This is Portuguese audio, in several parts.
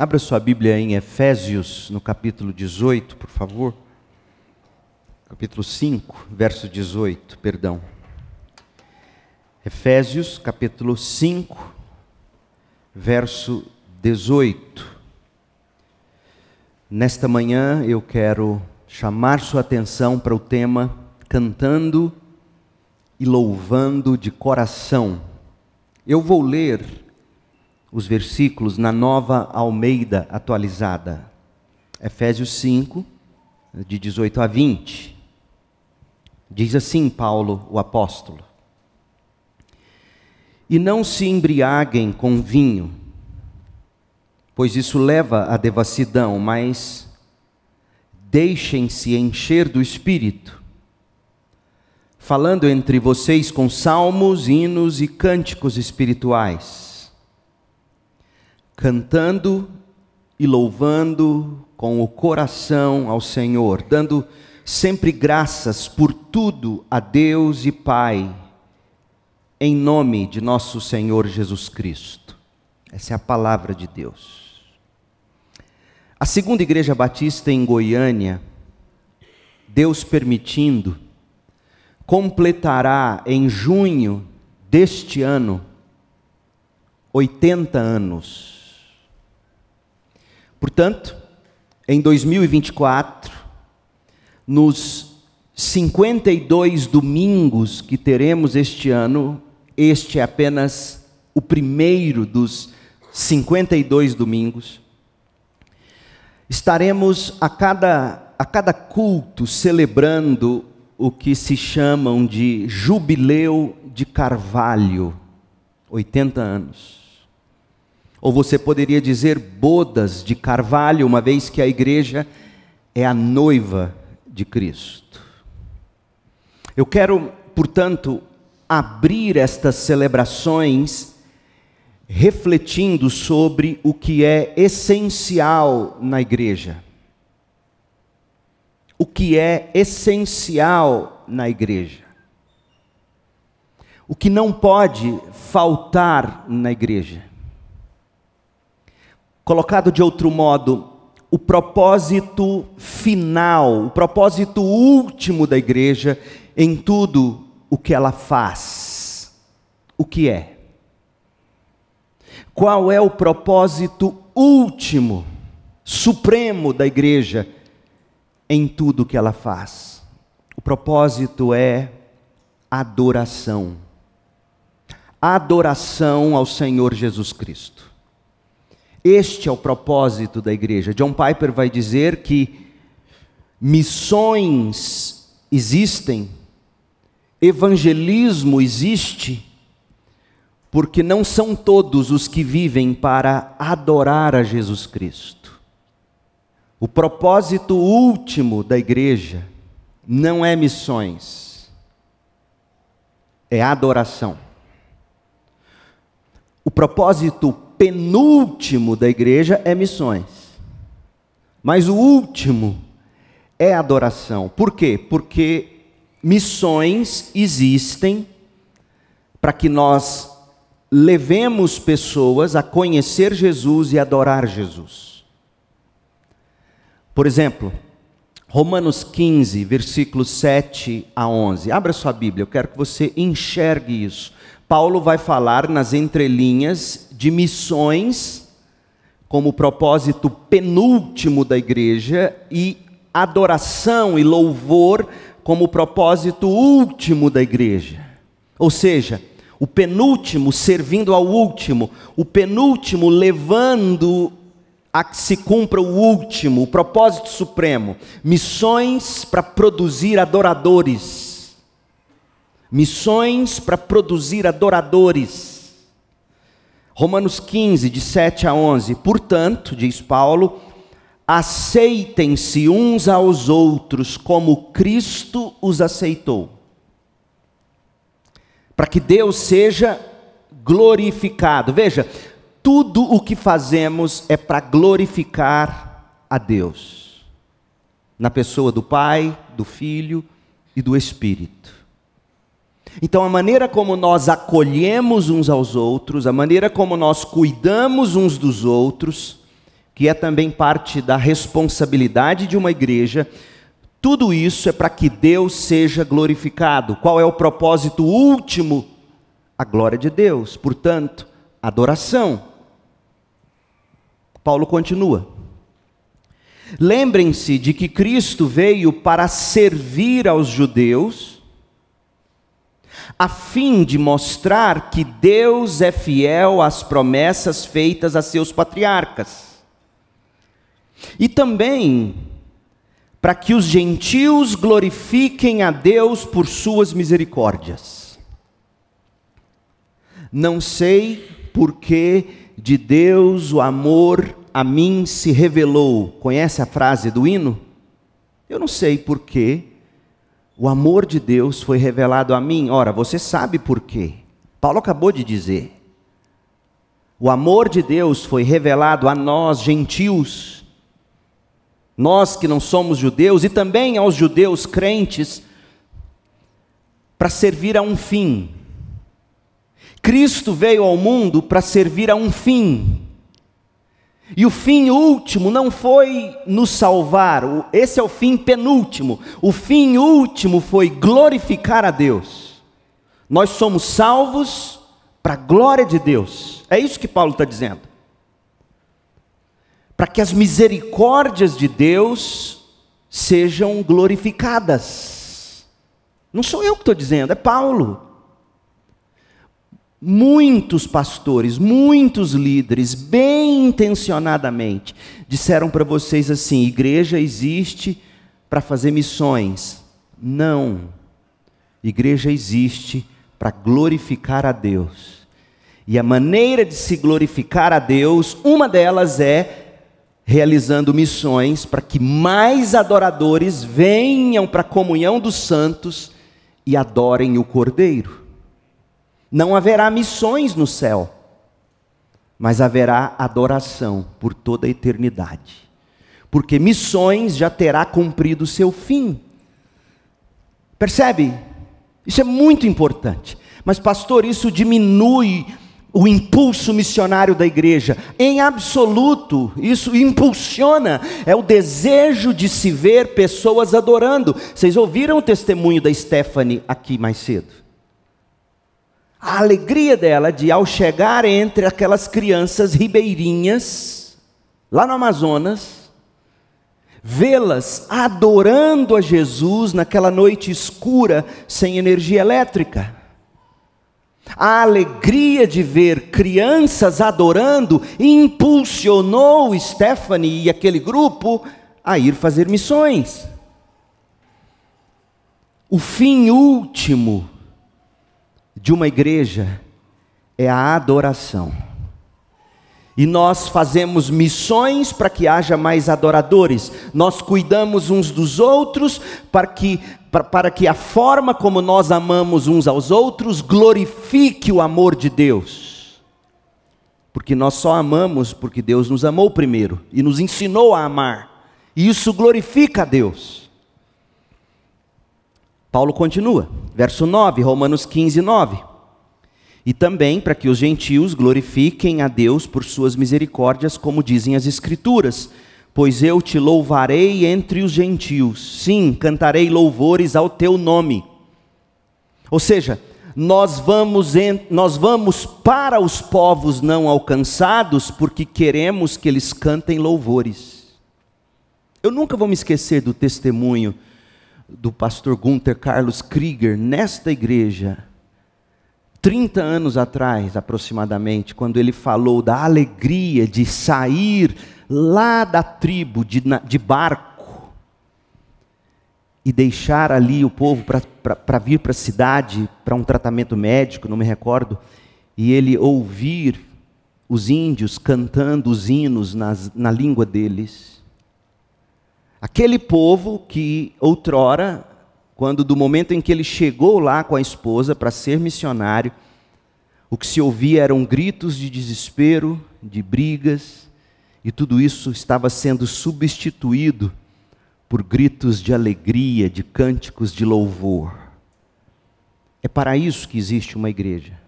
Abra sua Bíblia em Efésios, no capítulo 18, por favor. Capítulo 5, verso 18, perdão. Efésios, capítulo 5, verso 18. Nesta manhã eu quero chamar sua atenção para o tema cantando e louvando de coração. Eu vou ler os versículos na nova Almeida atualizada. Efésios 5, de 18 a 20. Diz assim Paulo, o apóstolo: E não se embriaguem com vinho, pois isso leva à devassidão, mas deixem-se encher do espírito, falando entre vocês com salmos, hinos e cânticos espirituais cantando e louvando com o coração ao Senhor, dando sempre graças por tudo a Deus e Pai, em nome de nosso Senhor Jesus Cristo. Essa é a palavra de Deus. A segunda igreja batista em Goiânia, Deus permitindo, completará em junho deste ano 80 anos Portanto, em 2024, nos 52 domingos que teremos este ano, este é apenas o primeiro dos 52 domingos. Estaremos a cada, a cada culto celebrando o que se chamam de Jubileu de Carvalho, 80 anos. Ou você poderia dizer bodas de carvalho, uma vez que a igreja é a noiva de Cristo. Eu quero, portanto, abrir estas celebrações refletindo sobre o que é essencial na igreja. O que é essencial na igreja. O que não pode faltar na igreja. Colocado de outro modo, o propósito final, o propósito último da igreja em tudo o que ela faz. O que é? Qual é o propósito último, supremo da igreja em tudo o que ela faz? O propósito é adoração. Adoração ao Senhor Jesus Cristo. Este é o propósito da igreja. John Piper vai dizer que missões existem, evangelismo existe, porque não são todos os que vivem para adorar a Jesus Cristo. O propósito último da igreja não é missões, é adoração. O propósito penúltimo da igreja é missões. Mas o último é adoração. Por quê? Porque missões existem para que nós levemos pessoas a conhecer Jesus e adorar Jesus. Por exemplo, Romanos 15, versículos 7 a 11. Abra sua Bíblia, eu quero que você enxergue isso. Paulo vai falar nas entrelinhas de missões como propósito penúltimo da igreja e adoração e louvor como propósito último da igreja. Ou seja, o penúltimo servindo ao último, o penúltimo levando a que se cumpra o último, o propósito supremo, missões para produzir adoradores missões para produzir adoradores. Romanos 15, de 7 a 11. Portanto, diz Paulo, aceitem-se uns aos outros como Cristo os aceitou, para que Deus seja glorificado. Veja, tudo o que fazemos é para glorificar a Deus, na pessoa do Pai, do Filho e do Espírito. Então, a maneira como nós acolhemos uns aos outros, a maneira como nós cuidamos uns dos outros, que é também parte da responsabilidade de uma igreja, tudo isso é para que Deus seja glorificado. Qual é o propósito último? A glória de Deus, portanto, adoração. Paulo continua. Lembrem-se de que Cristo veio para servir aos judeus a fim de mostrar que Deus é fiel às promessas feitas a seus patriarcas. E também para que os gentios glorifiquem a Deus por suas misericórdias. Não sei por que de Deus o amor a mim se revelou. Conhece a frase do hino? Eu não sei por que o amor de Deus foi revelado a mim. Ora, você sabe por quê? Paulo acabou de dizer. O amor de Deus foi revelado a nós, gentios, nós que não somos judeus, e também aos judeus crentes, para servir a um fim. Cristo veio ao mundo para servir a um fim. E o fim último não foi nos salvar, esse é o fim penúltimo. O fim último foi glorificar a Deus. Nós somos salvos para a glória de Deus. É isso que Paulo está dizendo. Para que as misericórdias de Deus sejam glorificadas. Não sou eu que estou dizendo, é Paulo. Muitos pastores, muitos líderes, bem intencionadamente, disseram para vocês assim: igreja existe para fazer missões. Não. Igreja existe para glorificar a Deus. E a maneira de se glorificar a Deus, uma delas é realizando missões para que mais adoradores venham para a comunhão dos santos e adorem o Cordeiro. Não haverá missões no céu, mas haverá adoração por toda a eternidade. Porque missões já terá cumprido seu fim. Percebe? Isso é muito importante. Mas, pastor, isso diminui o impulso missionário da igreja. Em absoluto, isso impulsiona, é o desejo de se ver pessoas adorando. Vocês ouviram o testemunho da Stephanie aqui mais cedo? a alegria dela de, ao chegar entre aquelas crianças ribeirinhas, lá no Amazonas, vê-las adorando a Jesus naquela noite escura, sem energia elétrica. A alegria de ver crianças adorando impulsionou Stephanie e aquele grupo a ir fazer missões. O fim último de uma igreja é a adoração. E nós fazemos missões para que haja mais adoradores. Nós cuidamos uns dos outros para que, para, para que a forma como nós amamos uns aos outros glorifique o amor de Deus. Porque nós só amamos porque Deus nos amou primeiro e nos ensinou a amar. E isso glorifica a Deus. Paulo continua, verso 9, Romanos 15, 9. E também para que os gentios glorifiquem a Deus por suas misericórdias, como dizem as Escrituras. Pois eu te louvarei entre os gentios, sim, cantarei louvores ao teu nome. Ou seja, nós vamos, em, nós vamos para os povos não alcançados porque queremos que eles cantem louvores. Eu nunca vou me esquecer do testemunho do pastor Gunther Carlos Krieger nesta igreja, 30 anos atrás aproximadamente, quando ele falou da alegria de sair lá da tribo de, de barco e deixar ali o povo para vir para a cidade para um tratamento médico, não me recordo, e ele ouvir os índios cantando os hinos nas, na língua deles Aquele povo que outrora, quando do momento em que ele chegou lá com a esposa para ser missionário, o que se ouvia eram gritos de desespero, de brigas, e tudo isso estava sendo substituído por gritos de alegria, de cânticos de louvor. É para isso que existe uma igreja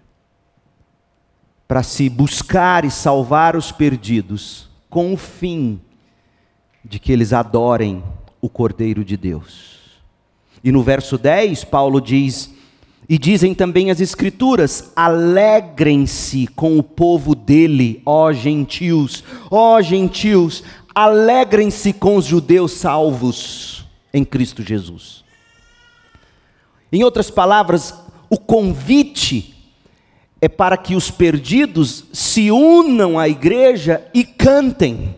para se buscar e salvar os perdidos, com o fim de que eles adorem o Cordeiro de Deus. E no verso 10, Paulo diz: E dizem também as Escrituras: alegrem-se com o povo dele, ó gentios, ó gentios, alegrem-se com os judeus salvos em Cristo Jesus. Em outras palavras, o convite é para que os perdidos se unam à igreja e cantem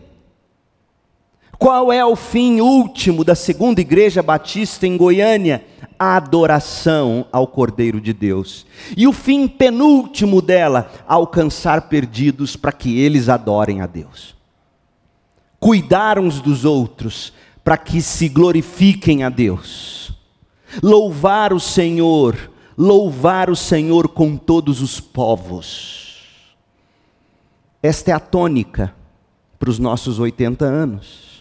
qual é o fim último da segunda igreja batista em Goiânia? A adoração ao Cordeiro de Deus. E o fim penúltimo dela, alcançar perdidos para que eles adorem a Deus. Cuidar uns dos outros para que se glorifiquem a Deus. Louvar o Senhor, louvar o Senhor com todos os povos. Esta é a tônica para os nossos 80 anos.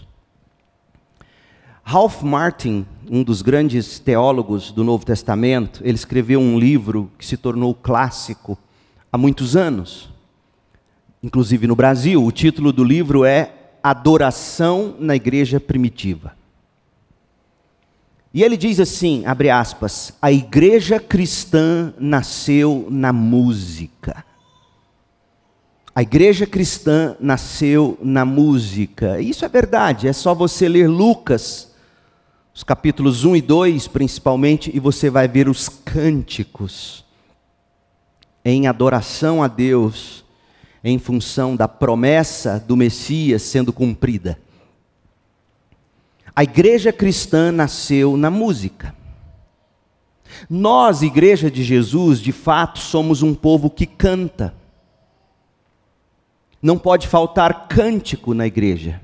Ralph Martin, um dos grandes teólogos do Novo Testamento, ele escreveu um livro que se tornou clássico há muitos anos, inclusive no Brasil. O título do livro é Adoração na Igreja Primitiva. E ele diz assim, abre aspas, a igreja cristã nasceu na música. A igreja cristã nasceu na música. Isso é verdade, é só você ler Lucas os capítulos 1 e 2 principalmente, e você vai ver os cânticos em adoração a Deus, em função da promessa do Messias sendo cumprida. A igreja cristã nasceu na música. Nós, igreja de Jesus, de fato somos um povo que canta. Não pode faltar cântico na igreja.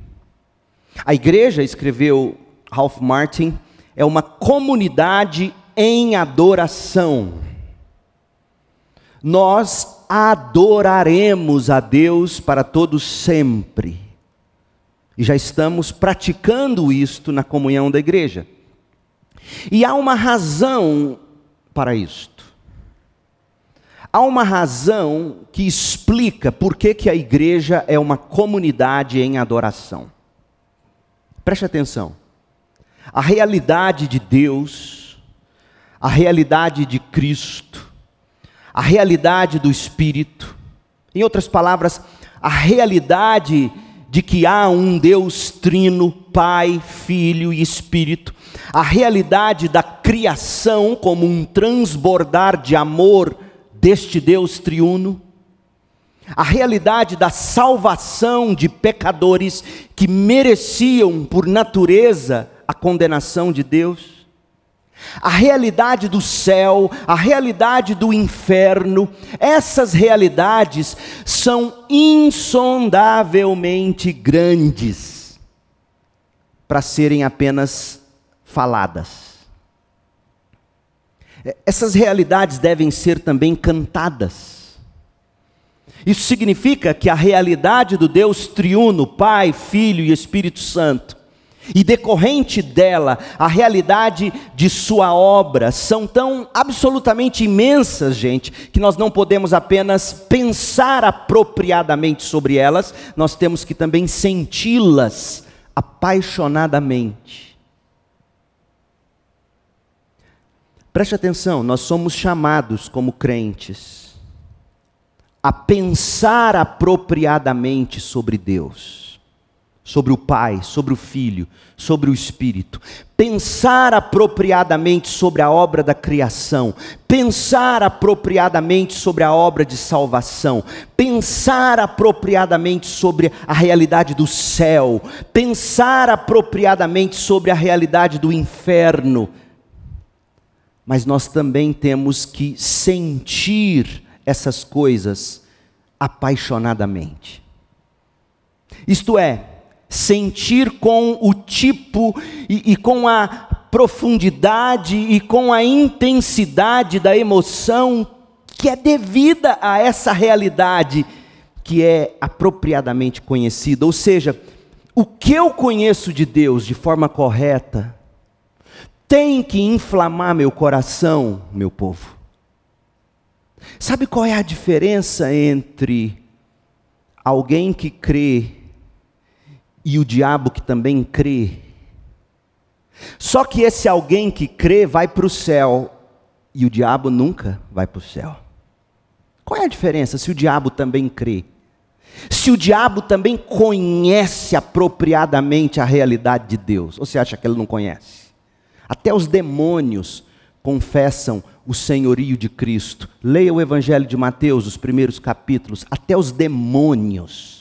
A igreja, escreveu Ralph Martin, é uma comunidade em adoração. Nós adoraremos a Deus para todos sempre. E já estamos praticando isto na comunhão da igreja. E há uma razão para isto. Há uma razão que explica por que, que a igreja é uma comunidade em adoração. Preste atenção a realidade de Deus, a realidade de Cristo, a realidade do Espírito. Em outras palavras, a realidade de que há um Deus trino, Pai, Filho e Espírito, a realidade da criação como um transbordar de amor deste Deus triuno, a realidade da salvação de pecadores que mereciam, por natureza, a condenação de Deus. A realidade do céu, a realidade do inferno, essas realidades são insondavelmente grandes para serem apenas faladas. É, essas realidades devem ser também cantadas. Isso significa que a realidade do Deus triuno, Pai, Filho e Espírito Santo, e decorrente dela, a realidade de sua obra são tão absolutamente imensas, gente, que nós não podemos apenas pensar apropriadamente sobre elas, nós temos que também senti-las apaixonadamente. Preste atenção, nós somos chamados como crentes a pensar apropriadamente sobre Deus sobre o Pai, sobre o Filho, sobre o Espírito. Pensar apropriadamente sobre a obra da criação, pensar apropriadamente sobre a obra de salvação, pensar apropriadamente sobre a realidade do céu, pensar apropriadamente sobre a realidade do inferno. Mas nós também temos que sentir essas coisas apaixonadamente. Isto é, sentir com o tipo e, e com a profundidade e com a intensidade da emoção que é devida a essa realidade que é apropriadamente conhecida. Ou seja, o que eu conheço de Deus de forma correta tem que inflamar meu coração, meu povo. Sabe qual é a diferença entre alguém que crê e o diabo que também crê. Só que esse alguém que crê vai para o céu e o diabo nunca vai para o céu. Qual é a diferença se o diabo também crê? Se o diabo também conhece apropriadamente a realidade de Deus, ou você acha que ele não conhece? Até os demônios confessam o senhorio de Cristo. Leia o Evangelho de Mateus, os primeiros capítulos. Até os demônios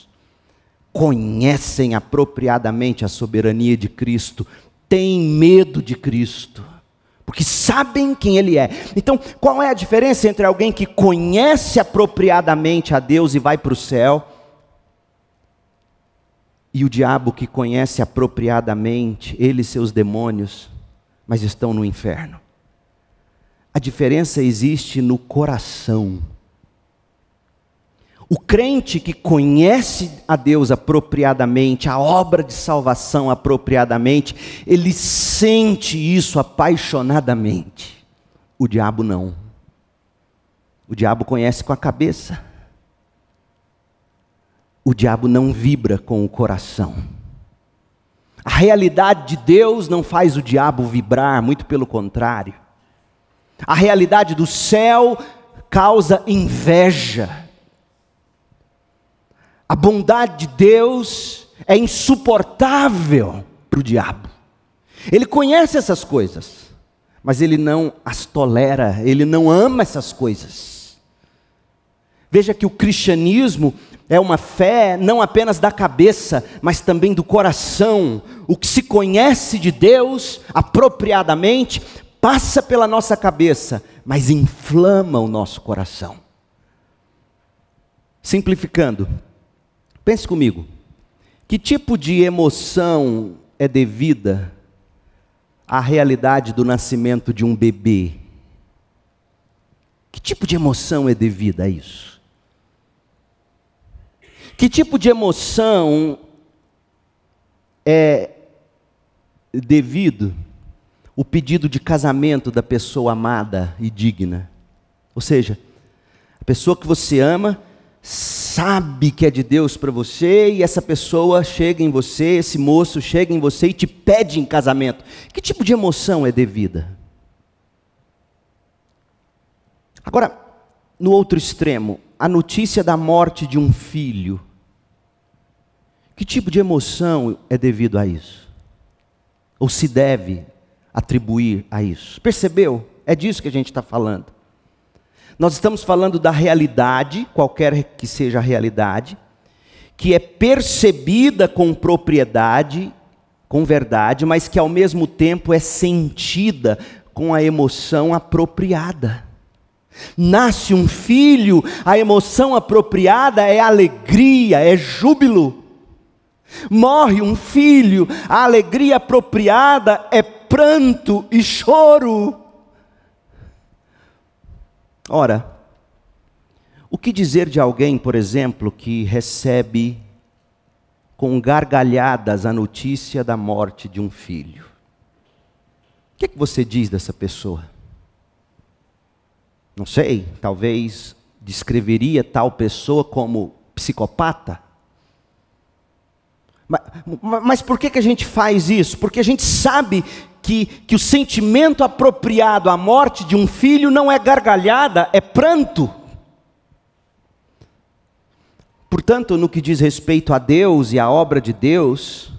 conhecem apropriadamente a soberania de Cristo, têm medo de Cristo, porque sabem quem Ele é. Então, qual é a diferença entre alguém que conhece apropriadamente a Deus e vai para o céu, e o diabo que conhece apropriadamente ele e seus demônios, mas estão no inferno? A diferença existe no coração o crente que conhece a Deus apropriadamente, a obra de salvação apropriadamente, ele sente isso apaixonadamente. O diabo não. O diabo conhece com a cabeça. O diabo não vibra com o coração. A realidade de Deus não faz o diabo vibrar, muito pelo contrário. A realidade do céu causa inveja a bondade de Deus é insuportável para o diabo. Ele conhece essas coisas, mas ele não as tolera, ele não ama essas coisas. Veja que o cristianismo é uma fé não apenas da cabeça, mas também do coração. O que se conhece de Deus apropriadamente passa pela nossa cabeça, mas inflama o nosso coração. Simplificando, Pense comigo. Que tipo de emoção é devida à realidade do nascimento de um bebê? Que tipo de emoção é devida a isso? Que tipo de emoção é devido o pedido de casamento da pessoa amada e digna? Ou seja, a pessoa que você ama sabe que é de Deus para você e essa pessoa chega em você, esse moço chega em você e te pede em casamento. Que tipo de emoção é devida? Agora, no outro extremo, a notícia da morte de um filho. Que tipo de emoção é devido a isso? Ou se deve atribuir a isso? Percebeu? É disso que a gente está falando. Nós estamos falando da realidade, qualquer que seja a realidade, que é percebida com propriedade, com verdade, mas que ao mesmo tempo é sentida com a emoção apropriada. Nasce um filho, a emoção apropriada é alegria, é júbilo. Morre um filho, a alegria apropriada é pranto e choro. Ora, o que dizer de alguém, por exemplo, que recebe com gargalhadas a notícia da morte de um filho? O que, é que você diz dessa pessoa? Não sei, talvez descreveria tal pessoa como psicopata? Mas, mas, por que, que a gente faz isso? Porque a gente sabe que, que o sentimento apropriado à morte de um filho não é gargalhada, é pranto. Portanto, no que diz respeito a Deus e à obra de Deus,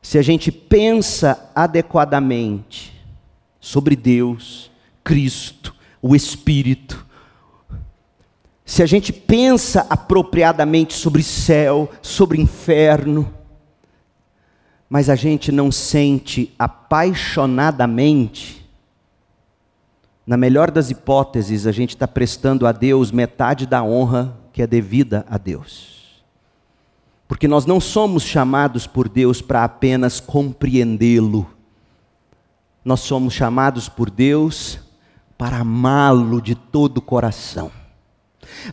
se a gente pensa adequadamente sobre Deus, Cristo, o Espírito, se a gente pensa apropriadamente sobre céu, sobre inferno, mas a gente não sente apaixonadamente, na melhor das hipóteses, a gente está prestando a Deus metade da honra que é devida a Deus. Porque nós não somos chamados por Deus para apenas compreendê-lo, nós somos chamados por Deus para amá-lo de todo o coração.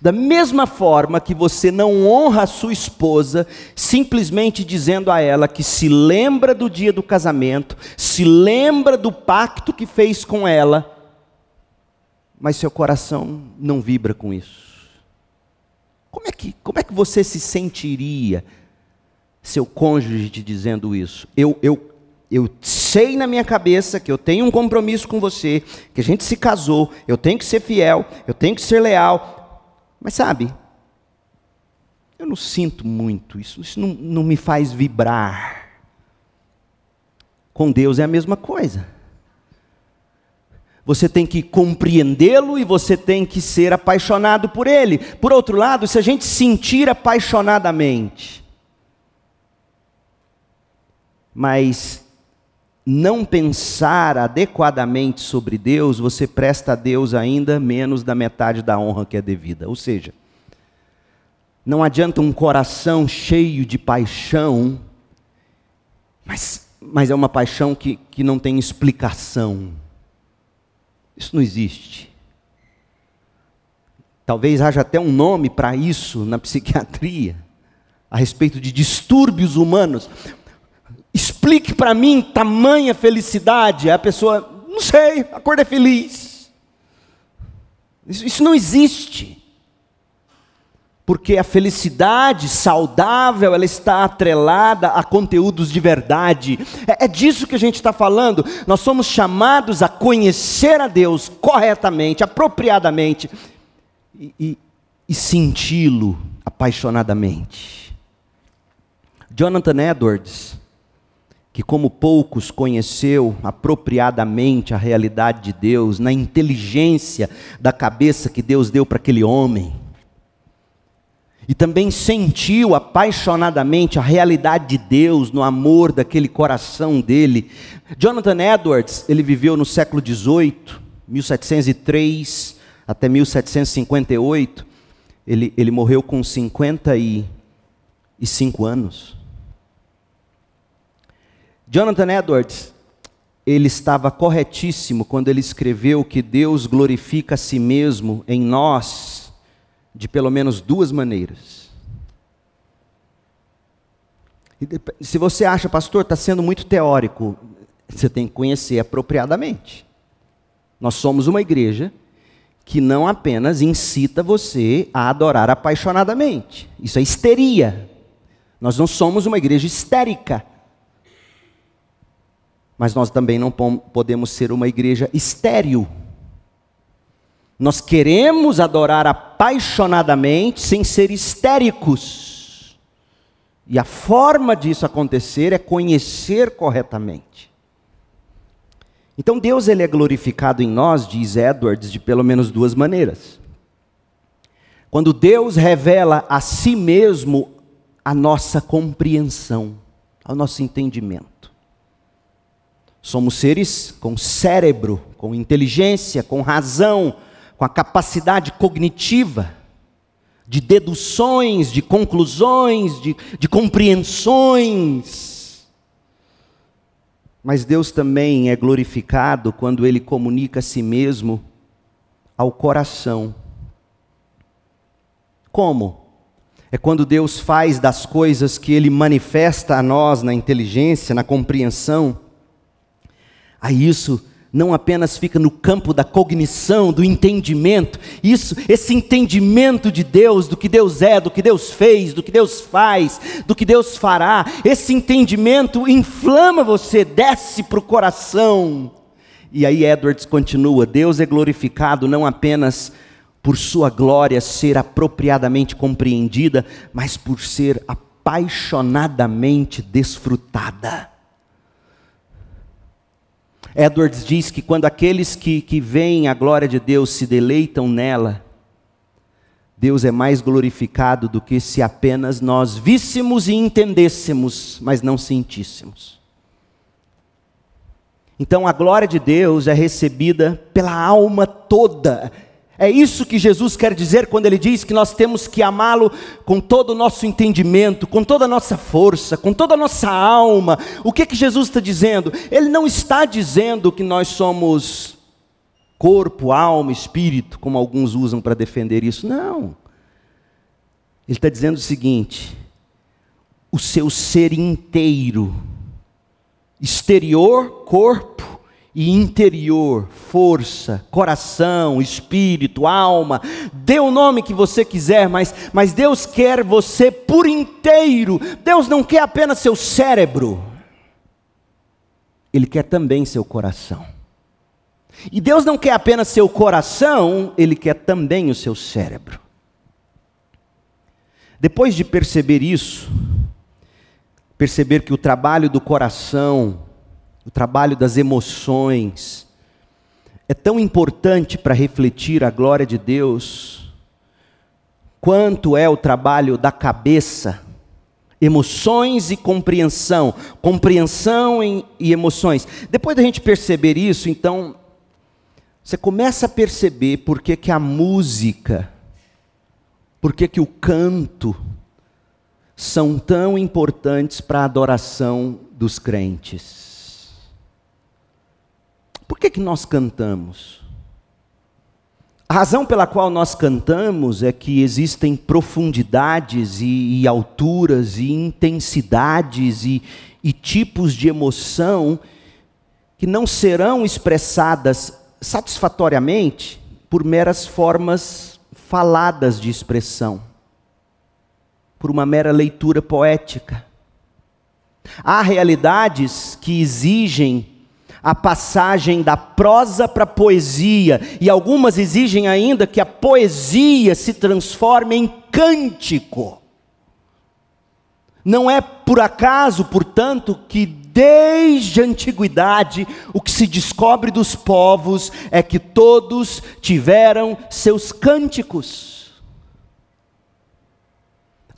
Da mesma forma que você não honra a sua esposa simplesmente dizendo a ela que se lembra do dia do casamento, se lembra do pacto que fez com ela, mas seu coração não vibra com isso. Como é que, como é que você se sentiria seu cônjuge te dizendo isso? Eu, eu, eu sei na minha cabeça que eu tenho um compromisso com você, que a gente se casou, eu tenho que ser fiel, eu tenho que ser leal, mas sabe, eu não sinto muito isso, isso não, não me faz vibrar. Com Deus é a mesma coisa. Você tem que compreendê-lo e você tem que ser apaixonado por ele. Por outro lado, se a gente sentir apaixonadamente, mas não pensar adequadamente sobre Deus, você presta a Deus ainda menos da metade da honra que é devida. Ou seja, não adianta um coração cheio de paixão, mas, mas é uma paixão que, que não tem explicação. Isso não existe. Talvez haja até um nome para isso na psiquiatria, a respeito de distúrbios humanos, Explique para mim tamanha felicidade. A pessoa, não sei, acordei é feliz. Isso, isso não existe. Porque a felicidade saudável, ela está atrelada a conteúdos de verdade. É, é disso que a gente está falando. Nós somos chamados a conhecer a Deus corretamente, apropriadamente e, e, e senti-lo apaixonadamente. Jonathan Edwards, que, como poucos, conheceu apropriadamente a realidade de Deus, na inteligência da cabeça que Deus deu para aquele homem. E também sentiu apaixonadamente a realidade de Deus no amor daquele coração dele. Jonathan Edwards, ele viveu no século XVIII, 1703 até 1758. Ele, ele morreu com 55 anos. Jonathan Edwards, ele estava corretíssimo quando ele escreveu que Deus glorifica a si mesmo em nós de pelo menos duas maneiras. Se você acha, pastor, está sendo muito teórico, você tem que conhecer apropriadamente. Nós somos uma igreja que não apenas incita você a adorar apaixonadamente, isso é histeria. Nós não somos uma igreja histérica. Mas nós também não podemos ser uma igreja estéril. Nós queremos adorar apaixonadamente sem ser histéricos. E a forma disso acontecer é conhecer corretamente. Então Deus ele é glorificado em nós, diz Edwards, de pelo menos duas maneiras. Quando Deus revela a si mesmo a nossa compreensão, ao nosso entendimento. Somos seres com cérebro, com inteligência, com razão, com a capacidade cognitiva de deduções, de conclusões, de, de compreensões. Mas Deus também é glorificado quando Ele comunica a si mesmo ao coração. Como? É quando Deus faz das coisas que Ele manifesta a nós na inteligência, na compreensão, Aí isso não apenas fica no campo da cognição, do entendimento, isso, esse entendimento de Deus, do que Deus é, do que Deus fez, do que Deus faz, do que Deus fará, esse entendimento inflama você, desce para o coração. E aí Edwards continua: Deus é glorificado não apenas por sua glória ser apropriadamente compreendida, mas por ser apaixonadamente desfrutada. Edwards diz que quando aqueles que, que veem a glória de Deus se deleitam nela, Deus é mais glorificado do que se apenas nós víssemos e entendêssemos, mas não sentíssemos. Então a glória de Deus é recebida pela alma toda, é isso que Jesus quer dizer quando ele diz que nós temos que amá-lo com todo o nosso entendimento, com toda a nossa força, com toda a nossa alma. O que é que Jesus está dizendo? Ele não está dizendo que nós somos corpo, alma, espírito, como alguns usam para defender isso. Não. Ele está dizendo o seguinte: o seu ser inteiro, exterior, corpo, e interior, força, coração, espírito, alma, dê o nome que você quiser, mas, mas Deus quer você por inteiro. Deus não quer apenas seu cérebro, Ele quer também seu coração. E Deus não quer apenas seu coração, Ele quer também o seu cérebro. Depois de perceber isso, perceber que o trabalho do coração o trabalho das emoções, é tão importante para refletir a glória de Deus, quanto é o trabalho da cabeça, emoções e compreensão, compreensão em, e emoções. Depois da gente perceber isso, então, você começa a perceber por que, que a música, por que, que o canto, são tão importantes para a adoração dos crentes. Por que, que nós cantamos? A razão pela qual nós cantamos é que existem profundidades e, e alturas e intensidades e, e tipos de emoção que não serão expressadas satisfatoriamente por meras formas faladas de expressão, por uma mera leitura poética. Há realidades que exigem a passagem da prosa para a poesia, e algumas exigem ainda que a poesia se transforme em cântico. Não é por acaso, portanto, que desde a antiguidade o que se descobre dos povos é que todos tiveram seus cânticos.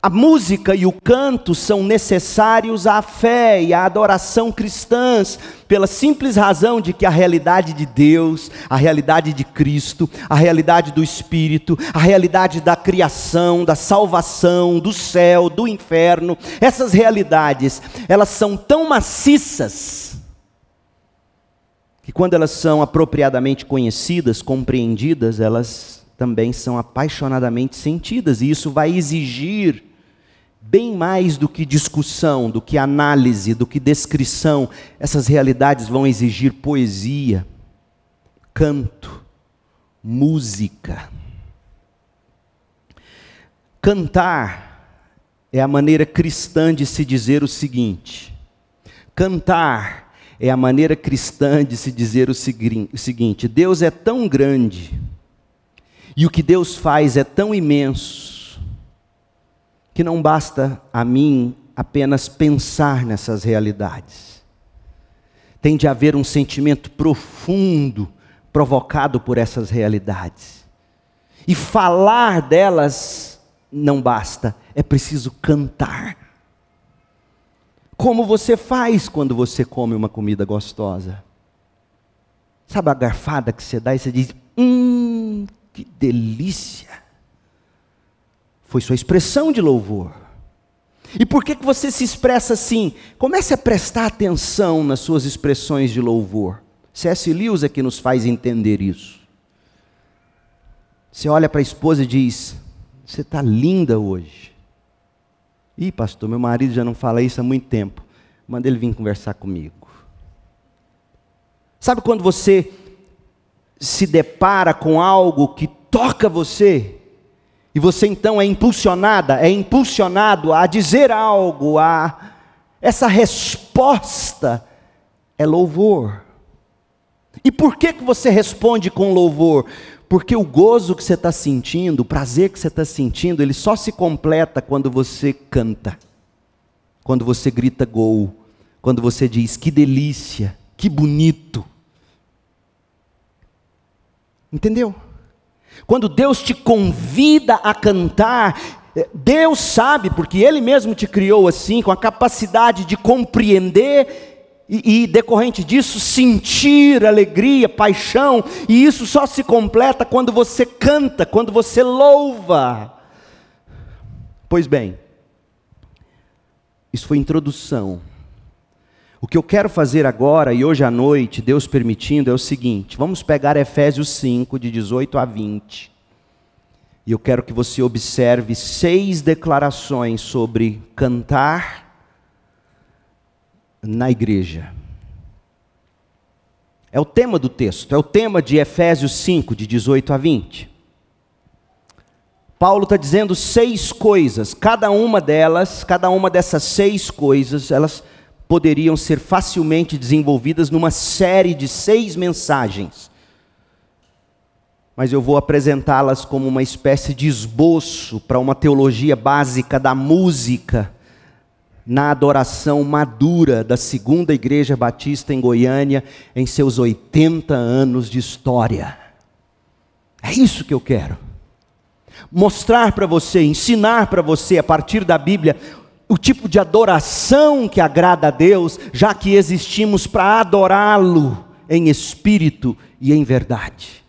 A música e o canto são necessários à fé e à adoração cristãs, pela simples razão de que a realidade de Deus, a realidade de Cristo, a realidade do Espírito, a realidade da criação, da salvação, do céu, do inferno, essas realidades, elas são tão maciças que quando elas são apropriadamente conhecidas, compreendidas, elas também são apaixonadamente sentidas, e isso vai exigir bem mais do que discussão, do que análise, do que descrição, essas realidades vão exigir poesia, canto, música. Cantar é a maneira cristã de se dizer o seguinte: cantar é a maneira cristã de se dizer o seguinte: Deus é tão grande, e o que Deus faz é tão imenso, que não basta a mim apenas pensar nessas realidades. Tem de haver um sentimento profundo provocado por essas realidades. E falar delas não basta, é preciso cantar. Como você faz quando você come uma comida gostosa? Sabe a garfada que você dá e você diz: Hum, que delícia! foi sua expressão de louvor. E por que, que você se expressa assim? Comece a prestar atenção nas suas expressões de louvor. C.S. Lewis é que nos faz entender isso. Você olha para a esposa e diz: Você está linda hoje. Ih, pastor, meu marido já não fala isso há muito tempo. Manda ele vir conversar comigo. Sabe quando você se depara com algo que toca você? E você então é impulsionada, é impulsionado a dizer algo, a essa resposta é louvor. E por que que você responde com louvor? Porque o gozo que você está sentindo, o prazer que você está sentindo, ele só se completa quando você canta, quando você grita gol, quando você diz que delícia, que bonito. Entendeu? Quando Deus te convida a cantar, eh, Deus sabe, porque Ele mesmo te criou assim, com a capacidade de compreender e, e, decorrente disso, sentir alegria, paixão, e isso só se completa quando você canta, quando você louva. Pois bem, isso foi introdução o que eu quero fazer agora e hoje à noite, Deus permitindo, é o seguinte: vamos pegar Efésios 5, de 18 a 20. E eu quero que você observe seis declarações sobre cantar na igreja. É o tema do texto, é o tema de Efésios 5, de 18 a 20. Paulo está dizendo seis coisas, cada uma delas, cada uma dessas seis coisas, elas poderiam ser facilmente desenvolvidas numa série de seis mensagens. Mas eu vou apresentá-las como uma espécie de esboço para uma teologia básica da música na adoração madura da Segunda Igreja Batista em Goiânia em seus 80 anos de história. É isso que eu quero. Mostrar para você, ensinar para você a partir da Bíblia o tipo de adoração que agrada a Deus, já que existimos para adorá-lo em espírito e em verdade.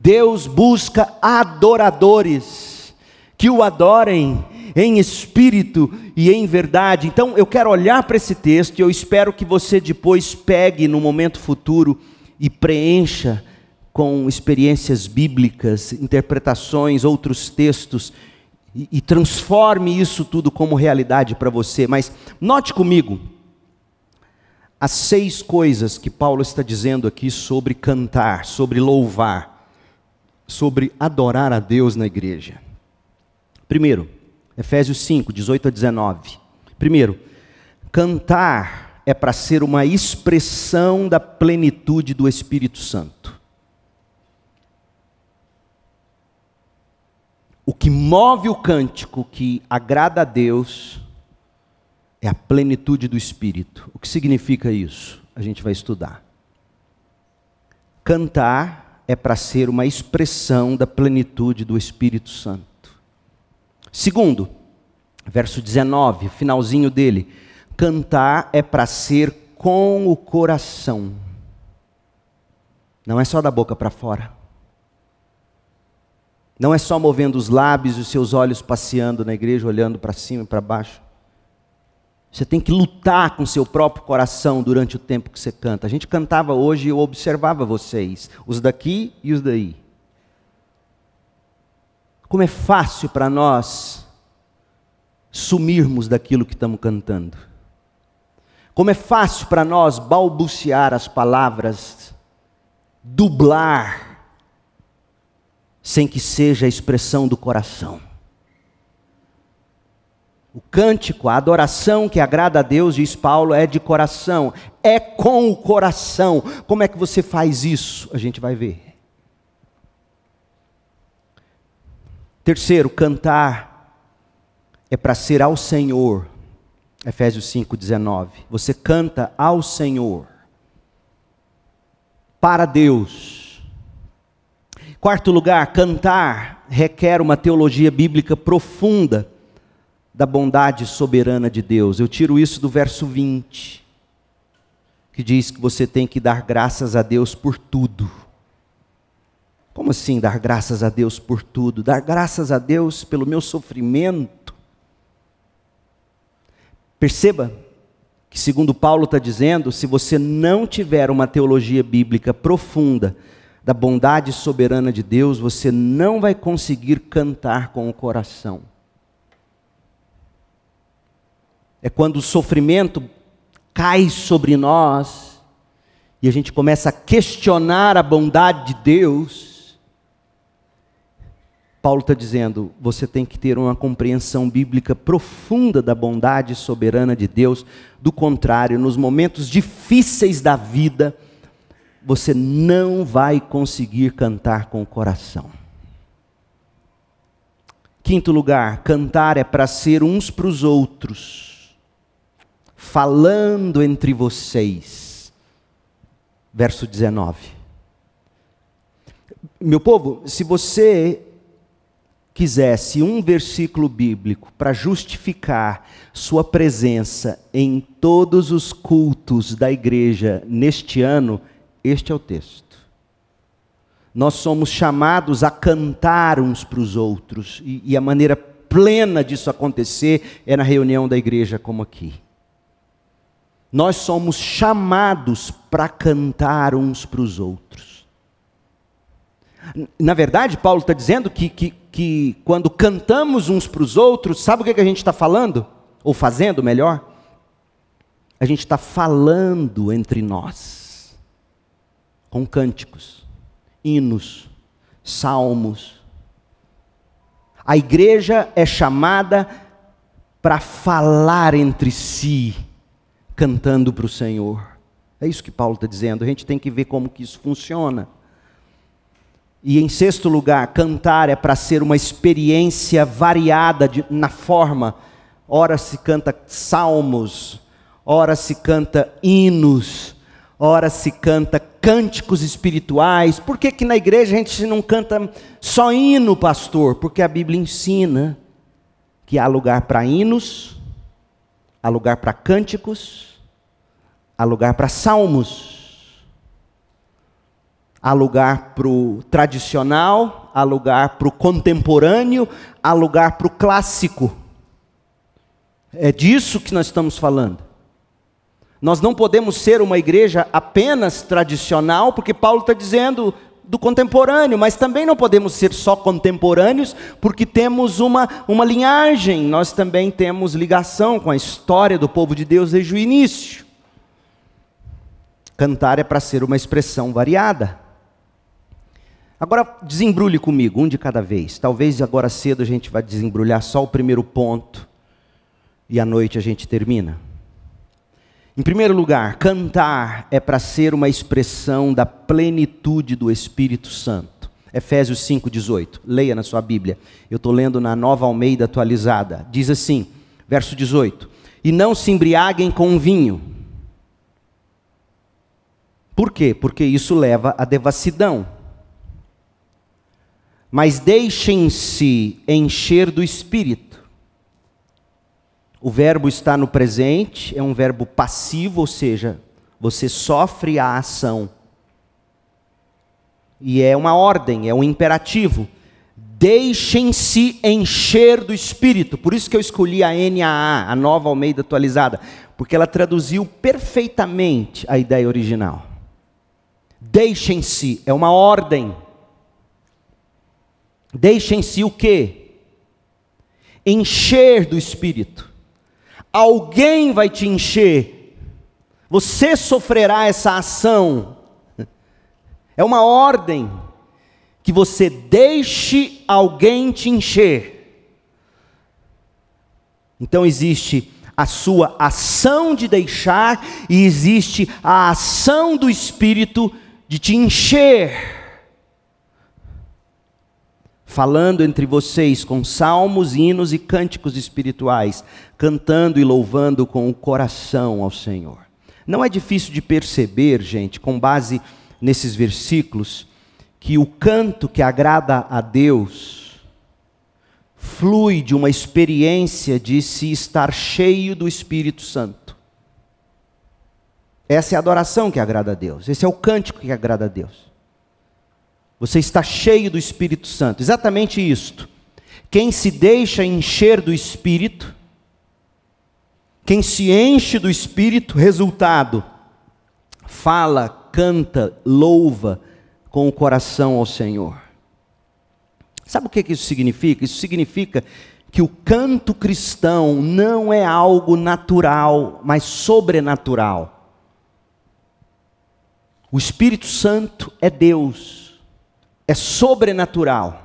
Deus busca adoradores que o adorem em espírito e em verdade. Então eu quero olhar para esse texto e eu espero que você depois pegue no momento futuro e preencha com experiências bíblicas, interpretações, outros textos e, e transforme isso tudo como realidade para você. Mas note comigo as seis coisas que Paulo está dizendo aqui sobre cantar, sobre louvar, sobre adorar a Deus na igreja. Primeiro, Efésios 5, 18 a 19. Primeiro, cantar é para ser uma expressão da plenitude do Espírito Santo. O que move o cântico que agrada a Deus é a plenitude do Espírito. O que significa isso? A gente vai estudar. Cantar é para ser uma expressão da plenitude do Espírito Santo. Segundo, verso 19, finalzinho dele. Cantar é para ser com o coração. Não é só da boca para fora. Não é só movendo os lábios e os seus olhos passeando na igreja, olhando para cima e para baixo. Você tem que lutar com seu próprio coração durante o tempo que você canta. A gente cantava hoje e eu observava vocês, os daqui e os daí. Como é fácil para nós sumirmos daquilo que estamos cantando. Como é fácil para nós balbuciar as palavras, dublar sem que seja a expressão do coração. O cântico, a adoração que agrada a Deus, diz Paulo, é de coração, é com o coração. Como é que você faz isso? A gente vai ver. Terceiro, cantar é para ser ao Senhor. Efésios 5:19. Você canta ao Senhor. Para Deus Quarto lugar, cantar requer uma teologia bíblica profunda da bondade soberana de Deus. Eu tiro isso do verso 20, que diz que você tem que dar graças a Deus por tudo. Como assim dar graças a Deus por tudo? Dar graças a Deus pelo meu sofrimento. Perceba que, segundo Paulo está dizendo, se você não tiver uma teologia bíblica profunda da bondade soberana de Deus, você não vai conseguir cantar com o coração. É quando o sofrimento cai sobre nós e a gente começa a questionar a bondade de Deus. Paulo está dizendo: você tem que ter uma compreensão bíblica profunda da bondade soberana de Deus, do contrário, nos momentos difíceis da vida, você não vai conseguir cantar com o coração. Quinto lugar, cantar é para ser uns para os outros, falando entre vocês. Verso 19. Meu povo, se você quisesse um versículo bíblico para justificar sua presença em todos os cultos da igreja neste ano, este é o texto. Nós somos chamados a cantar uns para os outros, e, e a maneira plena disso acontecer é na reunião da igreja, como aqui. Nós somos chamados para cantar uns para os outros. Na verdade, Paulo está dizendo que, que, que quando cantamos uns para os outros, sabe o que, que a gente está falando? Ou fazendo melhor? A gente está falando entre nós com cânticos, hinos, salmos. A igreja é chamada para falar entre si, cantando para o Senhor. É isso que Paulo está dizendo. A gente tem que ver como que isso funciona. E em sexto lugar, cantar é para ser uma experiência variada de, na forma. Ora se canta salmos, ora se canta hinos, ora se canta cânticos espirituais. Por que, que na igreja a gente não canta só hino, pastor? Porque a Bíblia ensina que há lugar para hinos, há lugar para cânticos, há lugar para salmos, há lugar para o tradicional, há lugar para o contemporâneo, há lugar para o clássico. É disso que nós estamos falando. Nós não podemos ser uma igreja apenas tradicional, porque Paulo está dizendo do contemporâneo, mas também não podemos ser só contemporâneos, porque temos uma, uma linhagem, nós também temos ligação com a história do povo de Deus desde o início. Cantar é para ser uma expressão variada. Agora desembrulhe comigo, um de cada vez. Talvez agora cedo a gente vá desembrulhar só o primeiro ponto e à noite a gente termina. Em primeiro lugar, cantar é para ser uma expressão da plenitude do Espírito Santo. Efésios 5,18. Leia na sua Bíblia. Eu estou lendo na nova Almeida atualizada. Diz assim, verso 18: E não se embriaguem com vinho. Por quê? Porque isso leva à devassidão. Mas deixem-se encher do Espírito o verbo está no presente, é um verbo passivo, ou seja, você sofre a ação. E é uma ordem, é um imperativo. Deixem-se encher do Espírito. Por isso que eu escolhi a NAA, a nova Almeida atualizada, porque ela traduziu perfeitamente a ideia original. Deixem-se, é uma ordem. Deixem-se o quê? Encher do Espírito alguém vai te encher, você sofrerá essa ação. É uma ordem que você deixe alguém te encher. Então existe a sua ação de deixar e existe a ação do Espírito de te encher falando entre vocês com salmos, hinos e cânticos espirituais, cantando e louvando com o coração ao Senhor. Não é difícil de perceber, gente, com base nesses versículos, que o canto que agrada a Deus flui de uma experiência de se estar cheio do Espírito Santo. Essa é a adoração que agrada a Deus, esse é o cântico que agrada a Deus. Você está cheio do Espírito Santo. Exatamente isto. Quem se deixa encher do Espírito, quem se enche do Espírito, resultado, fala, canta, louva com o coração ao Senhor. Sabe o que isso significa? Isso significa que o canto cristão não é algo natural, mas sobrenatural. O Espírito Santo é Deus é sobrenatural.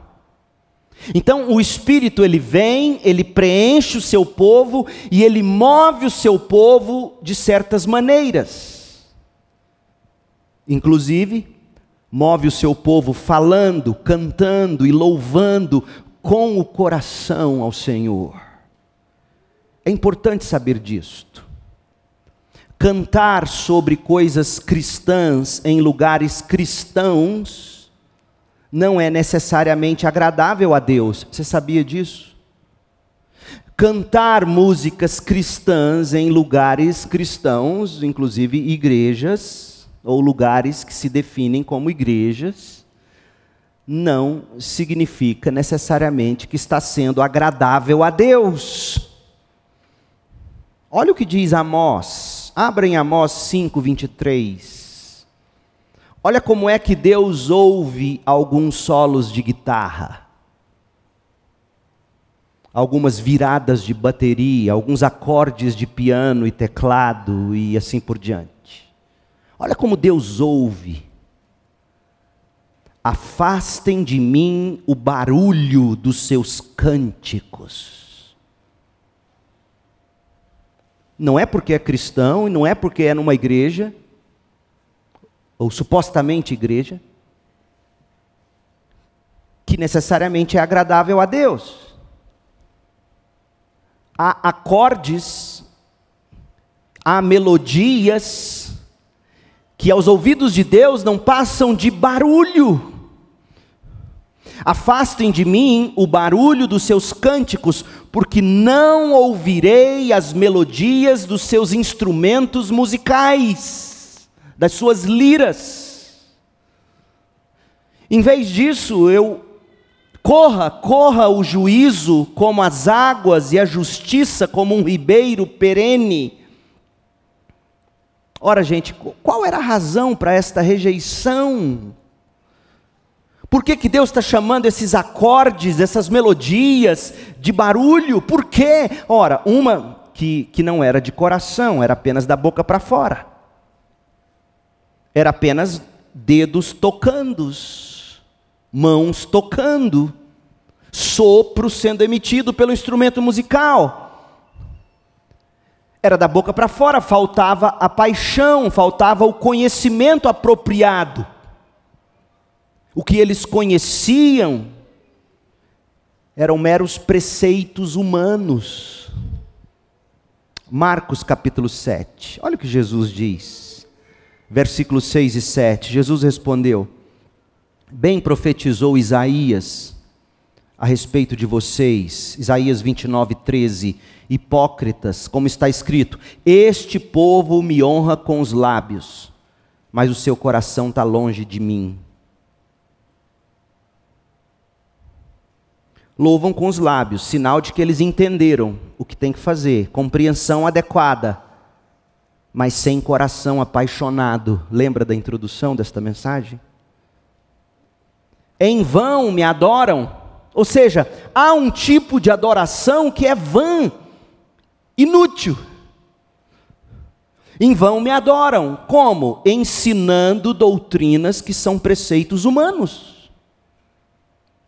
Então o Espírito ele vem, ele preenche o seu povo e ele move o seu povo de certas maneiras. Inclusive, move o seu povo falando, cantando e louvando com o coração ao Senhor. É importante saber disto. Cantar sobre coisas cristãs em lugares cristãos não é necessariamente agradável a Deus. Você sabia disso? Cantar músicas cristãs em lugares cristãos, inclusive igrejas, ou lugares que se definem como igrejas, não significa necessariamente que está sendo agradável a Deus. Olha o que diz Amós. Abra em Amós 5, 23. Olha como é que Deus ouve alguns solos de guitarra, algumas viradas de bateria, alguns acordes de piano e teclado e assim por diante. Olha como Deus ouve. Afastem de mim o barulho dos seus cânticos. Não é porque é cristão e não é porque é numa igreja ou supostamente igreja, que necessariamente é agradável a Deus. Há acordes, há melodias que aos ouvidos de Deus não passam de barulho. Afastem de mim o barulho dos seus cânticos, porque não ouvirei as melodias dos seus instrumentos musicais das suas liras. Em vez disso, eu corra, corra o juízo como as águas e a justiça como um ribeiro perene. Ora, gente, qual era a razão para esta rejeição? Por que, que Deus está chamando esses acordes, essas melodias de barulho? Por quê? Ora, uma que, que não era de coração, era apenas da boca para fora era apenas dedos tocando, mãos tocando, sopro sendo emitido pelo instrumento musical. Era da boca para fora, faltava a paixão, faltava o conhecimento apropriado. O que eles conheciam eram meros preceitos humanos. Marcos capítulo 7, olha o que Jesus diz versículos 6 e 7. Jesus respondeu: Bem profetizou Isaías a respeito de vocês, Isaías 29, 13. Hipócritas, como está escrito: Este povo me honra com os lábios, mas o seu coração está longe de mim. Louvam com os lábios, sinal de que eles entenderam o que tem que fazer, compreensão adequada mas sem coração apaixonado. Lembra da introdução desta mensagem? Em vão me adoram. Ou seja, há um tipo de adoração que é vã, inútil. Em vão me adoram. Como? Ensinando doutrinas que são preceitos humanos.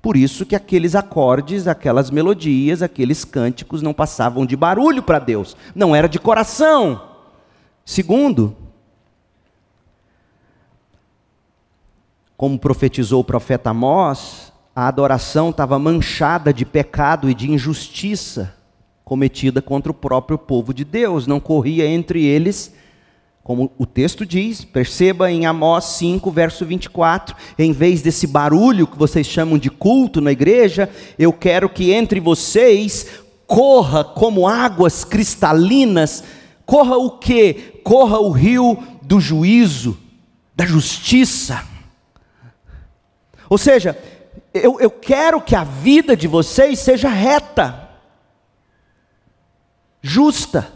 Por isso que aqueles acordes, aquelas melodias, aqueles cânticos não passavam de barulho para Deus, não era de coração. Segundo, como profetizou o profeta Amós, a adoração estava manchada de pecado e de injustiça cometida contra o próprio povo de Deus, não corria entre eles, como o texto diz, perceba em Amós 5, verso 24, em vez desse barulho que vocês chamam de culto na igreja, eu quero que entre vocês corra como águas cristalinas Corra o quê? Corra o rio do juízo, da justiça. Ou seja, eu, eu quero que a vida de vocês seja reta, justa,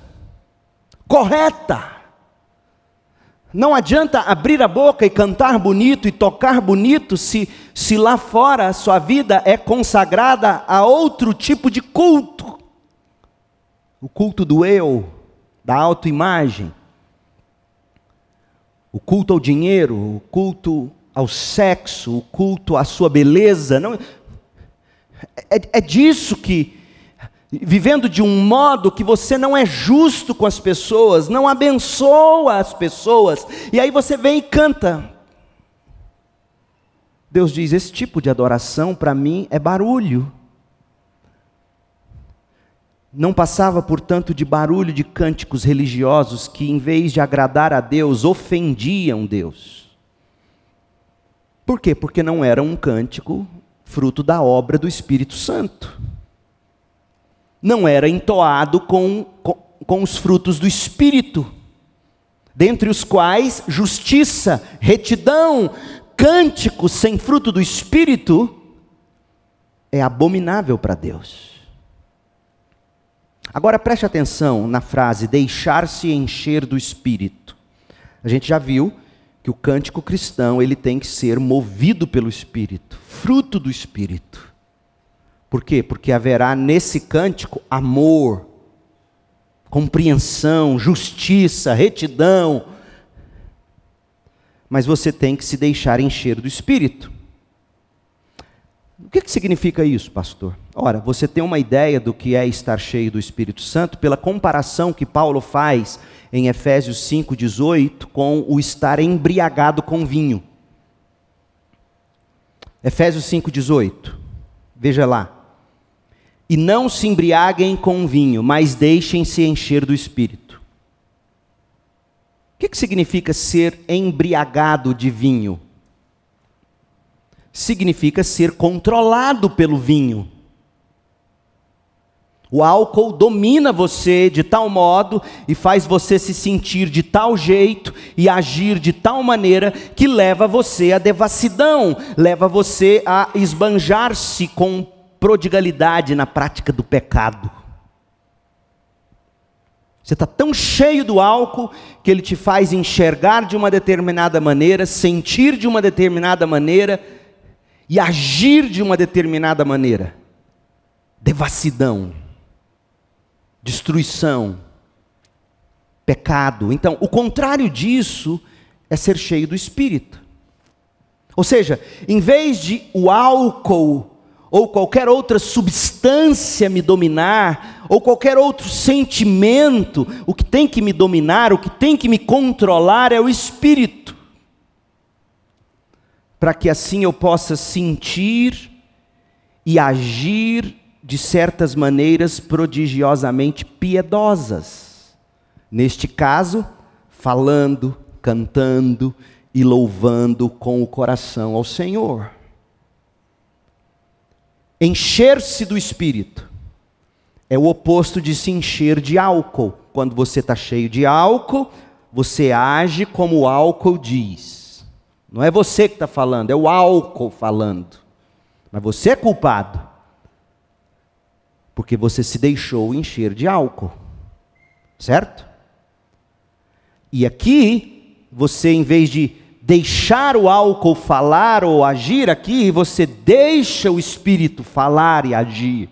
correta. Não adianta abrir a boca e cantar bonito e tocar bonito se, se lá fora a sua vida é consagrada a outro tipo de culto o culto do eu, da autoimagem, o culto ao dinheiro, o culto ao sexo, o culto à sua beleza. Não, é? é, é disso que, vivendo de um modo que você não é justo com as pessoas, não abençoa as pessoas, e aí você vem e canta. Deus diz: esse tipo de adoração para mim é barulho. Não passava, portanto, de barulho de cânticos religiosos que, em vez de agradar a Deus, ofendiam Deus. Por quê? Porque não era um cântico fruto da obra do Espírito Santo. Não era entoado com, com, com os frutos do Espírito, dentre os quais justiça, retidão, cânticos sem fruto do Espírito é abominável para Deus. Agora preste atenção na frase deixar-se encher do espírito. A gente já viu que o cântico cristão, ele tem que ser movido pelo espírito, fruto do espírito. Por quê? Porque haverá nesse cântico amor, compreensão, justiça, retidão. Mas você tem que se deixar encher do espírito. O que, que significa isso, pastor? Ora, você tem uma ideia do que é estar cheio do Espírito Santo pela comparação que Paulo faz em Efésios 5,18 com o estar embriagado com vinho. Efésios 5,18. Veja lá. E não se embriaguem com vinho, mas deixem-se encher do espírito. O que, que significa ser embriagado de vinho? significa ser controlado pelo vinho. O álcool domina você de tal modo e faz você se sentir de tal jeito e agir de tal maneira que leva você à devassidão, leva você a esbanjar-se com prodigalidade na prática do pecado. Você está tão cheio do álcool que ele te faz enxergar de uma determinada maneira, sentir de uma determinada maneira e agir de uma determinada maneira. Devassidão, destruição, pecado. Então, o contrário disso é ser cheio do espírito. Ou seja, em vez de o álcool ou qualquer outra substância me dominar, ou qualquer outro sentimento, o que tem que me dominar, o que tem que me controlar é o espírito para que assim eu possa sentir e agir de certas maneiras prodigiosamente piedosas. Neste caso, falando, cantando e louvando com o coração ao Senhor. Encher-se do espírito é o oposto de se encher de álcool. Quando você está cheio de álcool, você age como o álcool diz. Não é você que está falando, é o álcool falando. Mas você é culpado. Porque você se deixou encher de álcool. Certo? E aqui, você, em vez de deixar o álcool falar ou agir aqui, você deixa o espírito falar e agir.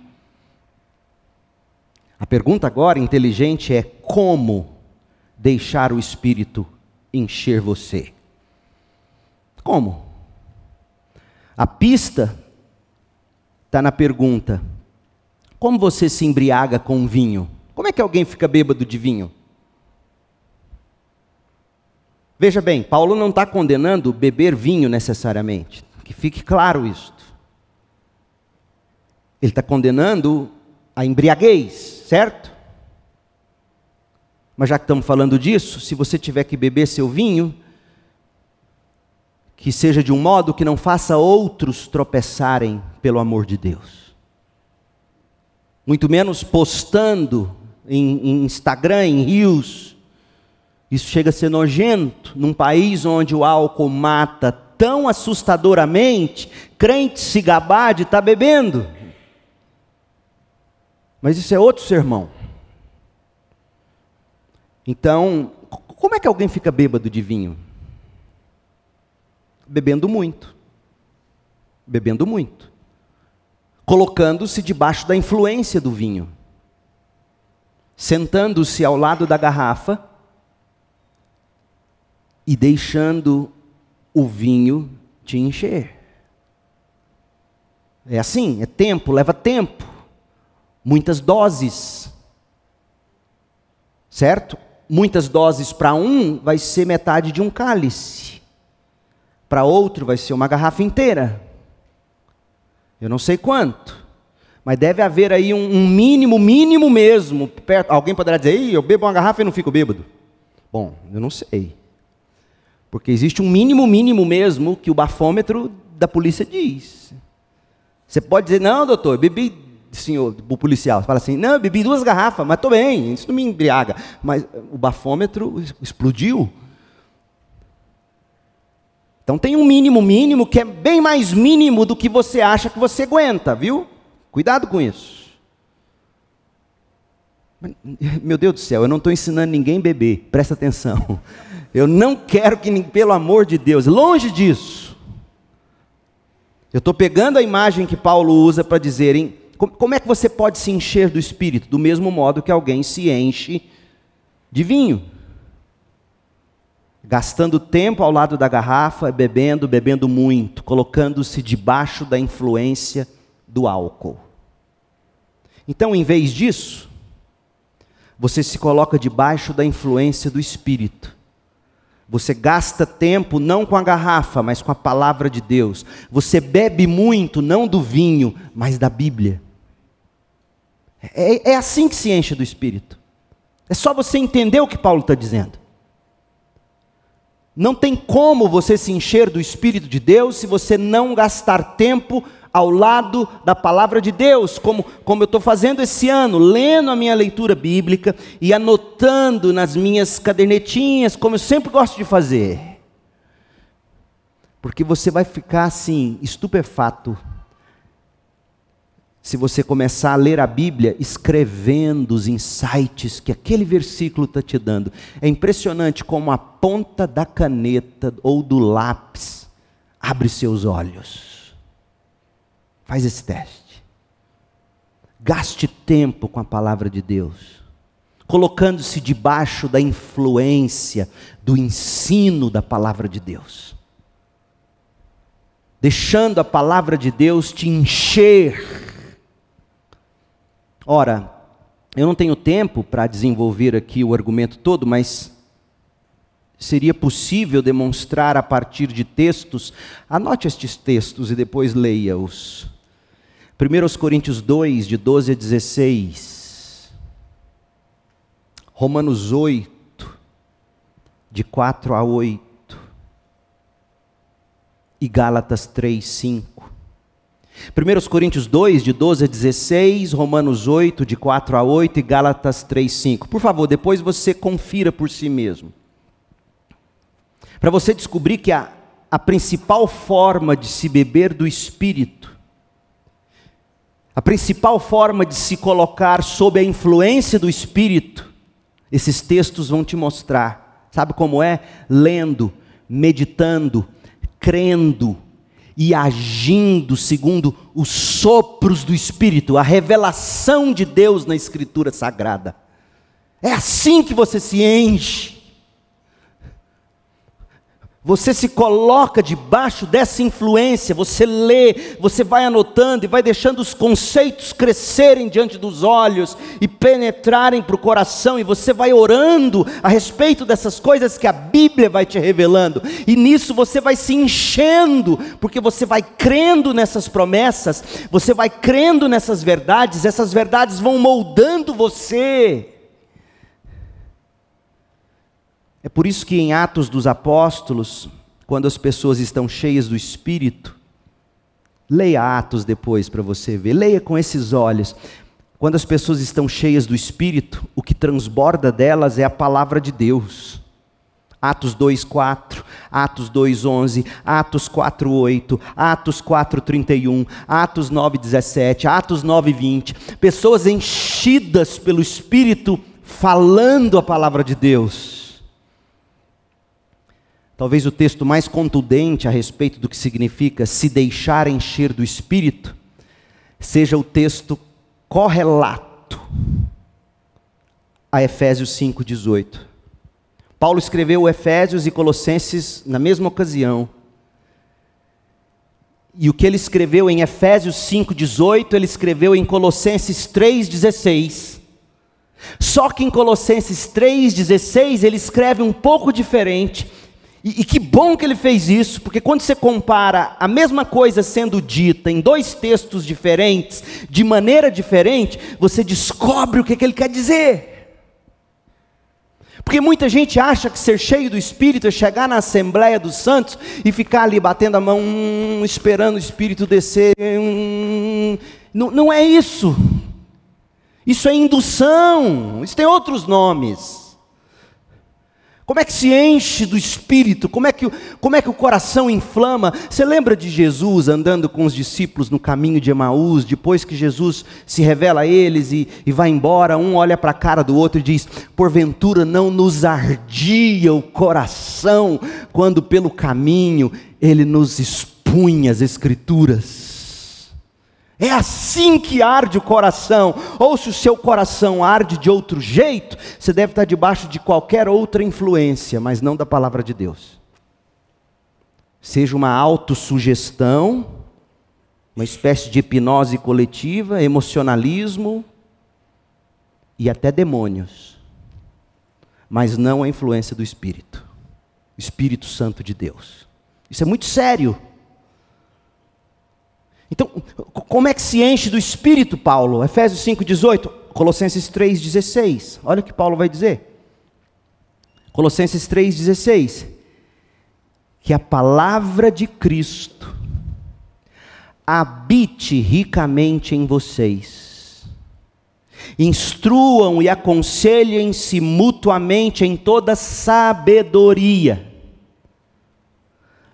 A pergunta agora inteligente é como deixar o espírito encher você. Como? A pista está na pergunta: como você se embriaga com vinho? Como é que alguém fica bêbado de vinho? Veja bem, Paulo não está condenando beber vinho necessariamente, que fique claro isto. Ele está condenando a embriaguez, certo? Mas já que estamos falando disso, se você tiver que beber seu vinho, que seja de um modo que não faça outros tropeçarem pelo amor de Deus. Muito menos postando em, em Instagram, em rios. Isso chega a ser nojento num país onde o álcool mata tão assustadoramente, crente se gabar de estar tá bebendo. Mas isso é outro sermão. Então, como é que alguém fica bêbado de vinho? bebendo muito. Bebendo muito. Colocando-se debaixo da influência do vinho. Sentando-se ao lado da garrafa e deixando o vinho te encher. É assim, é tempo, leva tempo. Muitas doses. Certo? Muitas doses para um vai ser metade de um cálice. Para outro vai ser uma garrafa inteira. Eu não sei quanto. Mas deve haver aí um, um mínimo, mínimo mesmo. Perto. Alguém poderá dizer, Ei, eu bebo uma garrafa e não fico bêbado. Bom, eu não sei. Porque existe um mínimo, mínimo mesmo que o bafômetro da polícia diz. Você pode dizer, não, doutor, eu bebi senhor, o policial. Fala assim, não, bebi duas garrafas, mas estou bem, isso não me embriaga. Mas o bafômetro explodiu. Então tem um mínimo mínimo que é bem mais mínimo do que você acha que você aguenta, viu? Cuidado com isso. Meu Deus do céu, eu não estou ensinando ninguém beber, presta atenção. Eu não quero que, pelo amor de Deus, longe disso. Eu estou pegando a imagem que Paulo usa para dizer, hein, como é que você pode se encher do Espírito? Do mesmo modo que alguém se enche de vinho gastando tempo ao lado da garrafa, bebendo, bebendo muito, colocando-se debaixo da influência do álcool. Então, em vez disso, você se coloca debaixo da influência do Espírito. Você gasta tempo não com a garrafa, mas com a palavra de Deus. Você bebe muito, não do vinho, mas da Bíblia. É, é, é assim que se enche do Espírito. É só você entender o que Paulo está dizendo. Não tem como você se encher do Espírito de Deus se você não gastar tempo ao lado da palavra de Deus, como, como eu estou fazendo esse ano, lendo a minha leitura bíblica e anotando nas minhas cadernetinhas, como eu sempre gosto de fazer. Porque você vai ficar assim, estupefato se você começar a ler a Bíblia escrevendo os insights que aquele versículo está te dando. É impressionante como a ponta da caneta ou do lápis abre seus olhos. Faz esse teste. Gaste tempo com a palavra de Deus, colocando-se debaixo da influência do ensino da palavra de Deus. Deixando a palavra de Deus te encher Ora, eu não tenho tempo para desenvolver aqui o argumento todo, mas seria possível demonstrar a partir de textos. Anote estes textos e depois leia-os. 1 Coríntios 2, de 12 a 16. Romanos 8, de 4 a 8. E Gálatas 3, 5. 1 Coríntios 2, de 12 a 16, Romanos 8, de 4 a 8 e Gálatas 3, 5. Por favor, depois você confira por si mesmo. Para você descobrir que a, a principal forma de se beber do Espírito, a principal forma de se colocar sob a influência do Espírito, esses textos vão te mostrar. Sabe como é? Lendo, meditando, crendo e agindo segundo os sopros do Espírito, a revelação de Deus na Escritura Sagrada. É assim que você se enche você se coloca debaixo dessa influência, você lê, você vai anotando e vai deixando os conceitos crescerem diante dos olhos e penetrarem para o coração, e você vai orando a respeito dessas coisas que a Bíblia vai te revelando, e nisso você vai se enchendo, porque você vai crendo nessas promessas, você vai crendo nessas verdades, essas verdades vão moldando você. É por isso que em Atos dos Apóstolos, quando as pessoas estão cheias do Espírito, leia Atos depois para você ver, leia com esses olhos. Quando as pessoas estão cheias do Espírito, o que transborda delas é a palavra de Deus. Atos 2:4, Atos 2:11, Atos 4:8, Atos 4:31, Atos 9:17, Atos 9:20. Pessoas enchidas pelo Espírito falando a palavra de Deus talvez o texto mais contundente a respeito do que significa se deixar encher do Espírito, seja o texto correlato a Efésios 5,18. Paulo escreveu Efésios e Colossenses na mesma ocasião. E o que ele escreveu em Efésios 5,18, ele escreveu em Colossenses 3,16. Só que em Colossenses 3,16 ele escreve um pouco diferente e, e, que bom que ele fez isso, porque quando você compara a mesma coisa sendo dita em dois textos diferentes, de maneira diferente, você descobre o que, é que ele quer dizer. Porque muita gente acha que ser cheio do Espírito é chegar na Assembleia dos Santos e ficar ali batendo a mão, hum, esperando o Espírito descer. Hum, não, não é isso. Isso é indução, isso tem outros nomes. Como é que se enche do espírito? Como é que, como é que o coração inflama? Você lembra de Jesus andando com os discípulos no caminho de Emaús, depois que Jesus se revela a eles e, e vai embora? Um olha para a cara do outro e diz: Porventura não nos ardia o coração quando pelo caminho ele nos expunha as Escrituras. É assim que arde o coração. Ou se o seu coração arde de outro jeito, você deve estar debaixo de qualquer outra influência, mas não da palavra de Deus. Seja uma autossugestão, uma espécie de hipnose coletiva, emocionalismo e até demônios. Mas não a influência do Espírito, Espírito Santo de Deus. Isso é muito sério. Então, como é que se enche do Espírito, Paulo? Efésios 5,18, Colossenses 3,16. Olha o que Paulo vai dizer. Colossenses 3,16. Que a palavra de Cristo habite ricamente em vocês. Instruam e aconselhem-se mutuamente em toda sabedoria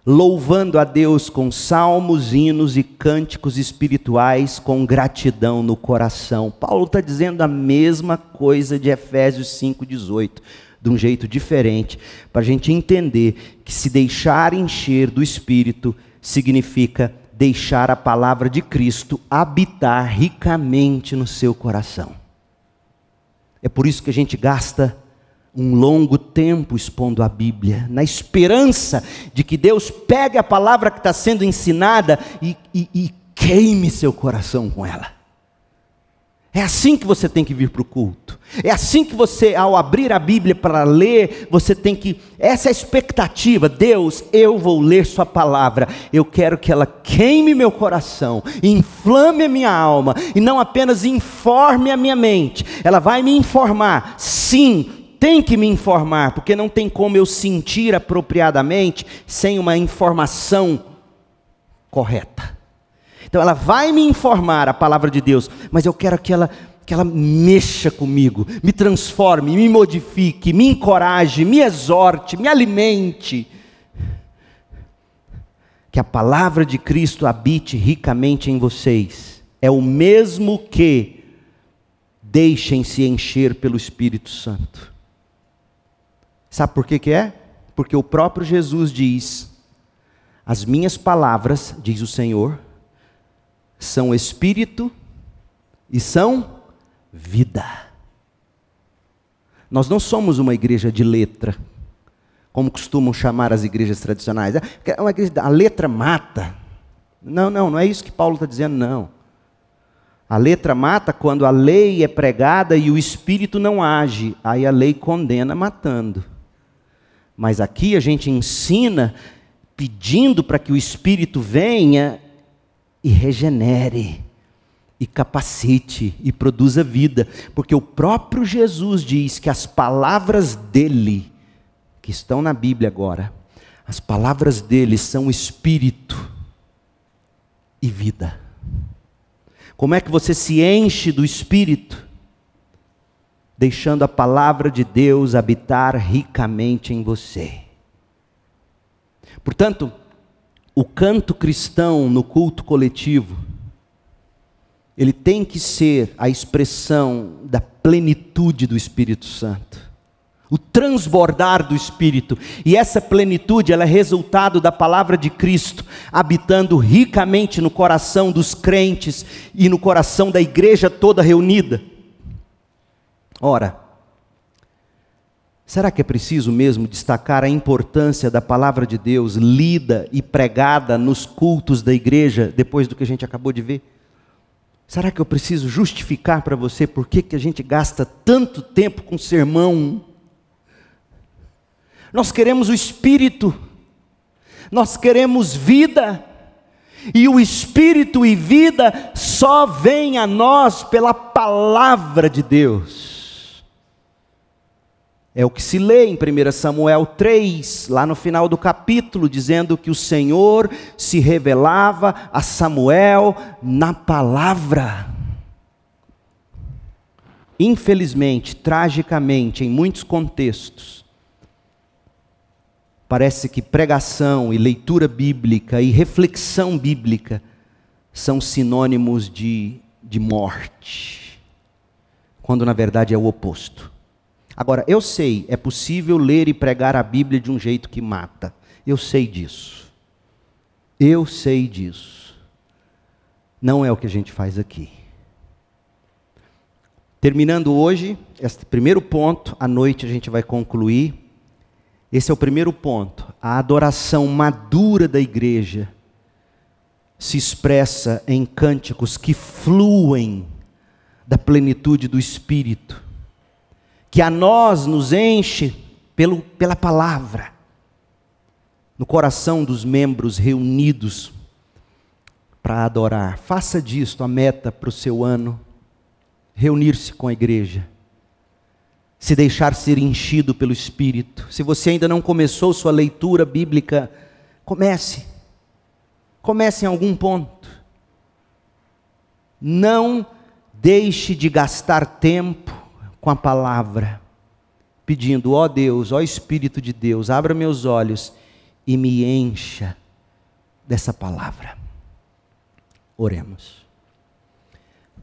louvando a Deus com salmos, hinos e cânticos espirituais com gratidão no coração. Paulo está dizendo a mesma coisa de Efésios 5,18, de um jeito diferente, para a gente entender que se deixar encher do Espírito significa deixar a palavra de Cristo habitar ricamente no seu coração. É por isso que a gente gasta um longo tempo expondo a Bíblia, na esperança de que Deus pegue a palavra que está sendo ensinada e, e, e queime seu coração com ela. É assim que você tem que vir para o culto. É assim que você, ao abrir a Bíblia para ler, você tem que. Essa é a expectativa. Deus, eu vou ler Sua palavra. Eu quero que ela queime meu coração, inflame a minha alma, e não apenas informe a minha mente. Ela vai me informar, sim, tem que me informar, porque não tem como eu sentir apropriadamente sem uma informação correta. Então ela vai me informar a palavra de Deus, mas eu quero que ela que ela mexa comigo, me transforme, me modifique, me encoraje, me exorte, me alimente. Que a palavra de Cristo habite ricamente em vocês. É o mesmo que deixem-se encher pelo Espírito Santo. Sabe por que, que é? Porque o próprio Jesus diz: As minhas palavras, diz o Senhor, são espírito e são vida. Nós não somos uma igreja de letra, como costumam chamar as igrejas tradicionais. Né? É uma igreja, a letra mata. Não, não, não é isso que Paulo está dizendo, não. A letra mata quando a lei é pregada e o espírito não age. Aí a lei condena matando. Mas aqui a gente ensina pedindo para que o Espírito venha e regenere, e capacite, e produza vida, porque o próprio Jesus diz que as palavras dele, que estão na Bíblia agora, as palavras dele são Espírito e vida. Como é que você se enche do Espírito? deixando a palavra de Deus habitar ricamente em você. Portanto, o canto cristão no culto coletivo, ele tem que ser a expressão da plenitude do Espírito Santo, o transbordar do Espírito, e essa plenitude ela é resultado da palavra de Cristo habitando ricamente no coração dos crentes e no coração da igreja toda reunida. Ora, será que é preciso mesmo destacar a importância da palavra de Deus lida e pregada nos cultos da igreja, depois do que a gente acabou de ver? Será que eu preciso justificar para você por que, que a gente gasta tanto tempo com sermão? Nós queremos o Espírito, nós queremos vida, e o Espírito e vida só vem a nós pela palavra de Deus. É o que se lê em 1 Samuel 3, lá no final do capítulo, dizendo que o Senhor se revelava a Samuel na palavra. Infelizmente, tragicamente, em muitos contextos, parece que pregação e leitura bíblica e reflexão bíblica são sinônimos de, de morte, quando na verdade é o oposto. Agora, eu sei, é possível ler e pregar a Bíblia de um jeito que mata. Eu sei disso. Eu sei disso. Não é o que a gente faz aqui. Terminando hoje, este primeiro ponto, à noite a gente vai concluir. Esse é o primeiro ponto. A adoração madura da igreja se expressa em cânticos que fluem da plenitude do Espírito que a nós nos enche pelo, pela palavra, no coração dos membros reunidos para adorar. Faça disto a meta para o seu ano: reunir-se com a igreja, se deixar ser enchido pelo Espírito. Se você ainda não começou sua leitura bíblica, comece. Comece em algum ponto. Não deixe de gastar tempo com a palavra, pedindo: ó oh Deus, ó oh Espírito de Deus, abra meus olhos e me encha dessa palavra. Oremos.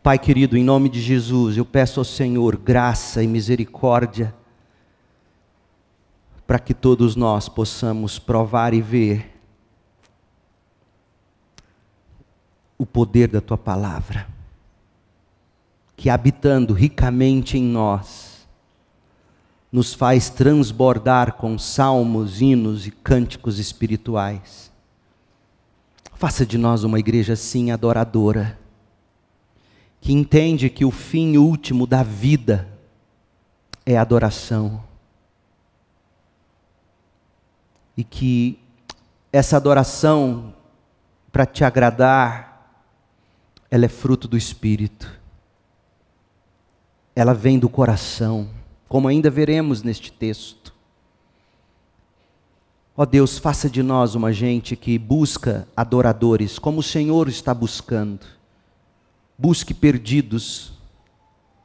Pai querido, em nome de Jesus, eu peço ao Senhor graça e misericórdia para que todos nós possamos provar e ver o poder da tua palavra que habitando ricamente em nós, nos faz transbordar com salmos, hinos e cânticos espirituais. Faça de nós uma igreja assim adoradora, que entende que o fim último da vida é adoração. E que essa adoração, para te agradar, ela é fruto do Espírito ela vem do coração, como ainda veremos neste texto. Ó Deus, faça de nós uma gente que busca adoradores, como o Senhor está buscando. Busque perdidos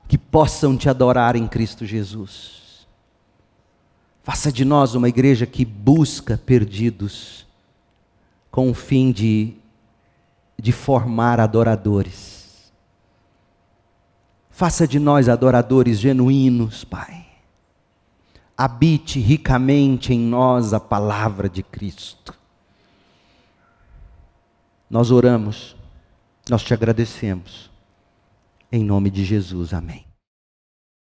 que possam te adorar em Cristo Jesus. Faça de nós uma igreja que busca perdidos com o fim de, de formar adoradores. Faça de nós adoradores genuínos, Pai. Habite ricamente em nós a palavra de Cristo. Nós oramos, nós te agradecemos. Em nome de Jesus, amém.